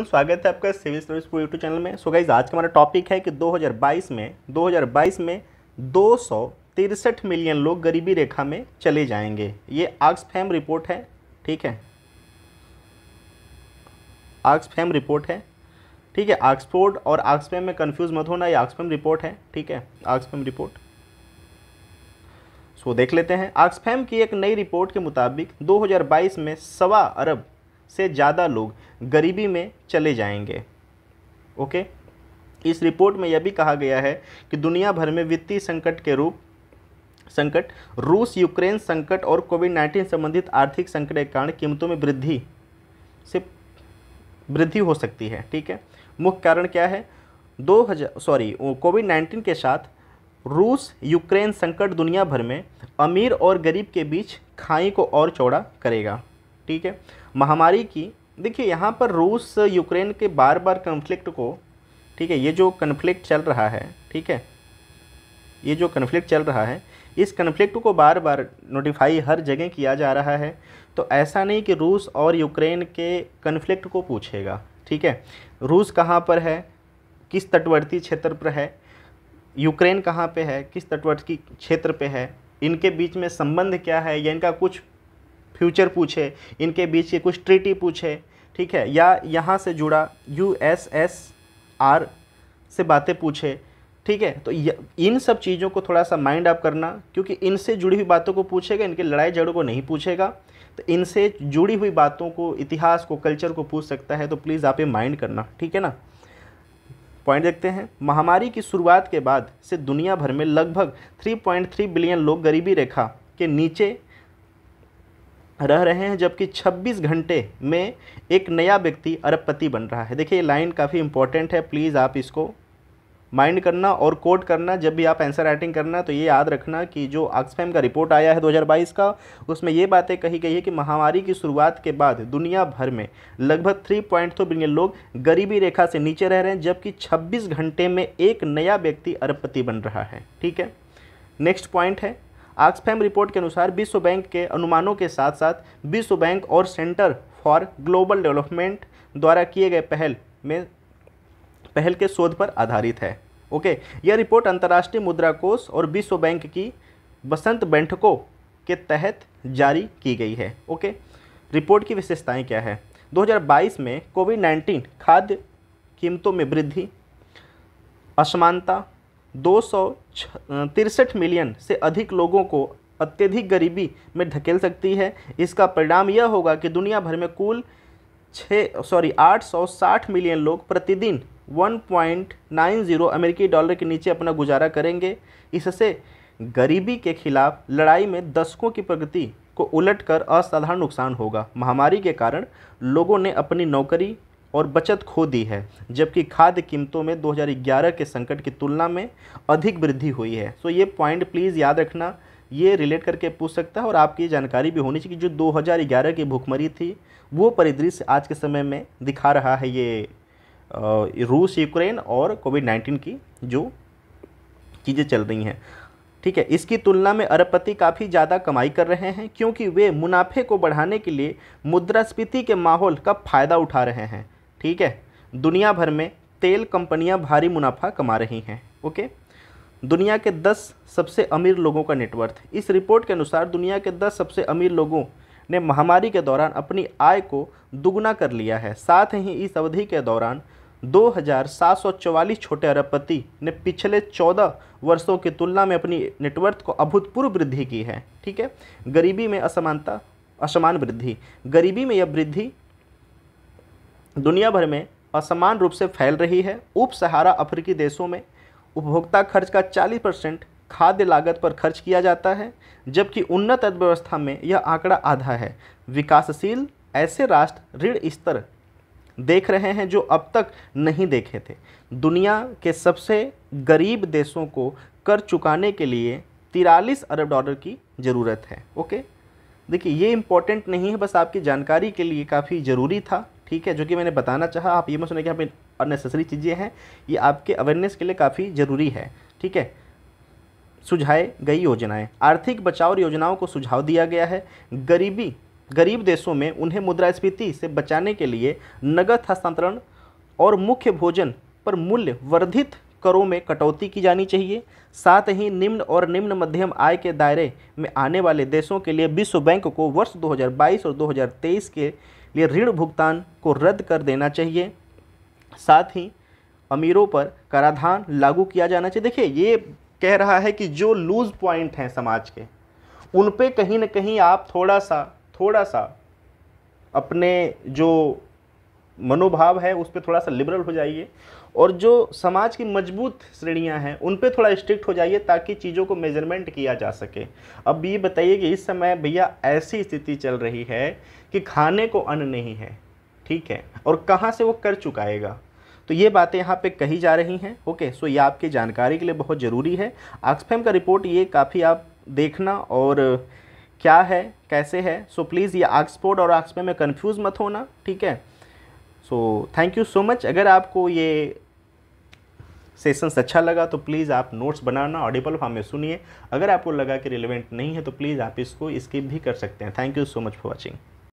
स्वागत है आपका civil service pro YouTube channel में सो गाइज आज का हमारा टॉपिक है कि 2022 में 2022 में दो मिलियन लोग गरीबी रेखा में चले जाएंगे ये फैम रिपोर्ट है ठीक है फैम रिपोर्ट है ठीक है आक्सफोर्ड और आक्सफैम में कंफ्यूज मत होना ये ऑक्सफैम रिपोर्ट है ठीक है आक्सफैम रिपोर्ट सो देख लेते हैं ऑक्सफैम की एक नई रिपोर्ट के मुताबिक 2022 में सवा अरब से ज़्यादा लोग गरीबी में चले जाएंगे ओके इस रिपोर्ट में यह भी कहा गया है कि दुनिया भर में वित्तीय संकट के रूप संकट रूस यूक्रेन संकट और कोविड नाइन्टीन संबंधित आर्थिक संकट के कारण कीमतों में वृद्धि से वृद्धि हो सकती है ठीक है मुख्य कारण क्या है दो हज़ार सॉरी कोविड नाइन्टीन के साथ रूस यूक्रेन संकट दुनिया भर में अमीर और गरीब के बीच खाई को और चौड़ा करेगा ठीक है महामारी की देखिए यहाँ पर रूस यूक्रेन के बार बार कन्फ्लिक्ट को ठीक है ये जो कन्फ्लिक्ट चल रहा है ठीक है ये जो कन्फ्लिक्ट चल रहा है इस कन्फ्लिक्ट को बार बार नोटिफाई हर जगह किया जा रहा है तो ऐसा नहीं कि रूस और यूक्रेन के कन्फ्लिक्ट को पूछेगा ठीक है रूस कहाँ पर है किस तटवर्ती क्षेत्र पर है यूक्रेन कहाँ पे है किस तटवर्ती क्षेत्र पे है इनके बीच में संबंध क्या है या इनका कुछ फ्यूचर पूछे इनके बीच के कुछ ट्रीटी पूछे ठीक है या यहाँ से जुड़ा यू एस एस आर से बातें पूछे ठीक है तो इन सब चीज़ों को थोड़ा सा माइंड अप करना क्योंकि इनसे जुड़ी हुई बातों को पूछेगा इनके लड़ाई झगड़ों को नहीं पूछेगा तो इनसे जुड़ी हुई बातों को इतिहास को कल्चर को पूछ सकता है तो प्लीज़ आप ये माइंड करना ठीक है ना पॉइंट देखते हैं महामारी की शुरुआत के बाद से दुनिया भर में लगभग 3.3 बिलियन लोग गरीबी रेखा के नीचे रह रहे हैं जबकि 26 घंटे में एक नया व्यक्ति अरबपति बन रहा है देखिए ये लाइन काफ़ी इंपॉर्टेंट है प्लीज़ आप इसको माइंड करना और कोट करना जब भी आप आंसर राइटिंग करना तो ये याद रखना कि जो ऑक्सफैम का रिपोर्ट आया है 2022 का उसमें ये बातें कही गई है कि महामारी की शुरुआत के बाद दुनिया भर में लगभग थ्री पॉइंट तो बिलियन लोग गरीबी रेखा से नीचे रह रहे हैं जबकि 26 घंटे में एक नया व्यक्ति अरबपति बन रहा है ठीक है नेक्स्ट पॉइंट है आक्सफैम रिपोर्ट के अनुसार विश्व बैंक के अनुमानों के साथ साथ विश्व बैंक और सेंटर फॉर ग्लोबल डेवलपमेंट द्वारा किए गए पहल में पहल के शोध पर आधारित है ओके यह रिपोर्ट अंतर्राष्ट्रीय मुद्रा कोष और विश्व बैंक की बसंत बैठकों के तहत जारी की गई है ओके रिपोर्ट की विशेषताएं क्या है 2022 में कोविड 19 खाद्य कीमतों में वृद्धि असमानता दो तिरसठ मिलियन से अधिक लोगों को अत्यधिक गरीबी में धकेल सकती है इसका परिणाम यह होगा कि दुनिया भर में कुल छः सॉरी 860 मिलियन लोग प्रतिदिन 1.90 अमेरिकी डॉलर के नीचे अपना गुजारा करेंगे इससे गरीबी के खिलाफ लड़ाई में दशकों की प्रगति को उलटकर असाधारण नुकसान होगा महामारी के कारण लोगों ने अपनी नौकरी और बचत खो दी है जबकि खाद्य कीमतों में 2011 के संकट की तुलना में अधिक वृद्धि हुई है सो ये पॉइंट प्लीज़ याद रखना ये रिलेट करके पूछ सकता है और आपकी जानकारी भी होनी चाहिए कि जो 2011 की भूखमरी थी वो परिदृश्य आज के समय में दिखा रहा है ये रूस यूक्रेन और कोविड नाइन्टीन की जो चीज़ें चल रही हैं ठीक है इसकी तुलना में अरबपति काफ़ी ज़्यादा कमाई कर रहे हैं क्योंकि वे मुनाफे को बढ़ाने के लिए मुद्रास्फीति के माहौल का फ़ायदा उठा रहे हैं ठीक है दुनिया भर में तेल कंपनियां भारी मुनाफा कमा रही हैं ओके दुनिया के 10 सबसे अमीर लोगों का नेटवर्थ इस रिपोर्ट के अनुसार दुनिया के 10 सबसे अमीर लोगों ने महामारी के दौरान अपनी आय को दुगुना कर लिया है साथ ही इस अवधि के दौरान 2,744 छोटे अरबपति ने पिछले 14 वर्षों की तुलना में अपनी नेटवर्थ को अभूतपूर्व वृद्धि की है ठीक है गरीबी में असमानता असमान वृद्धि गरीबी में यह वृद्धि दुनिया भर में असमान रूप से फैल रही है उप सहारा अफ्रीकी देशों में उपभोक्ता खर्च का 40 परसेंट खाद्य लागत पर खर्च किया जाता है जबकि उन्नत अर्थव्यवस्था में यह आंकड़ा आधा है विकासशील ऐसे राष्ट्र ऋण स्तर देख रहे हैं जो अब तक नहीं देखे थे दुनिया के सबसे गरीब देशों को कर चुकाने के लिए तिरालीस अरब डॉलर की ज़रूरत है ओके देखिए ये इम्पोर्टेंट नहीं है बस आपकी जानकारी के लिए काफ़ी ज़रूरी था ठीक है जो कि मैंने बताना चाहा आप ये मत सुने कि आप अननेसेसरी चीज़ें हैं ये आपके अवेयरनेस के लिए काफ़ी ज़रूरी है ठीक है सुझाए गई योजनाएं आर्थिक बचाव योजनाओं को सुझाव दिया गया है गरीबी गरीब देशों में उन्हें मुद्रास्फीति से बचाने के लिए नगद हस्तांतरण और मुख्य भोजन पर मूल्य वर्धित करों में कटौती की जानी चाहिए साथ ही निम्न और निम्न मध्यम आय के दायरे में आने वाले देशों के लिए विश्व बैंक को वर्ष 2022 और 2023 के लिए ऋण भुगतान को रद्द कर देना चाहिए साथ ही अमीरों पर कराधान लागू किया जाना चाहिए देखिए ये कह रहा है कि जो लूज़ पॉइंट हैं समाज के उन पे कहीं ना कहीं आप थोड़ा सा थोड़ा सा अपने जो मनोभाव है उस पर थोड़ा सा लिबरल हो जाइए और जो समाज की मजबूत श्रेणियां हैं उन पर थोड़ा स्ट्रिक्ट हो जाइए ताकि चीज़ों को मेजरमेंट किया जा सके अब ये बताइए कि इस समय भैया ऐसी स्थिति चल रही है कि खाने को अन्न नहीं है ठीक है और कहाँ से वो कर चुकाएगा तो ये बातें यहाँ पे कही जा रही हैं ओके सो ये आपकी जानकारी के लिए बहुत ज़रूरी है आक्सफेम का रिपोर्ट ये काफ़ी आप देखना और क्या है कैसे है सो प्लीज़ ये आक्सफोर्ड और आक्सफेम में कन्फ्यूज़ मत होना ठीक है so thank you so much अगर आपको ये सेशंस अच्छा लगा तो प्लीज़ आप नोट्स बनाना ऑडिबल फॉर्म में सुनिए अगर आपको लगा कि रिलेवेंट नहीं है तो प्लीज़ आप इसको स्किप भी कर सकते हैं thank you so much for watching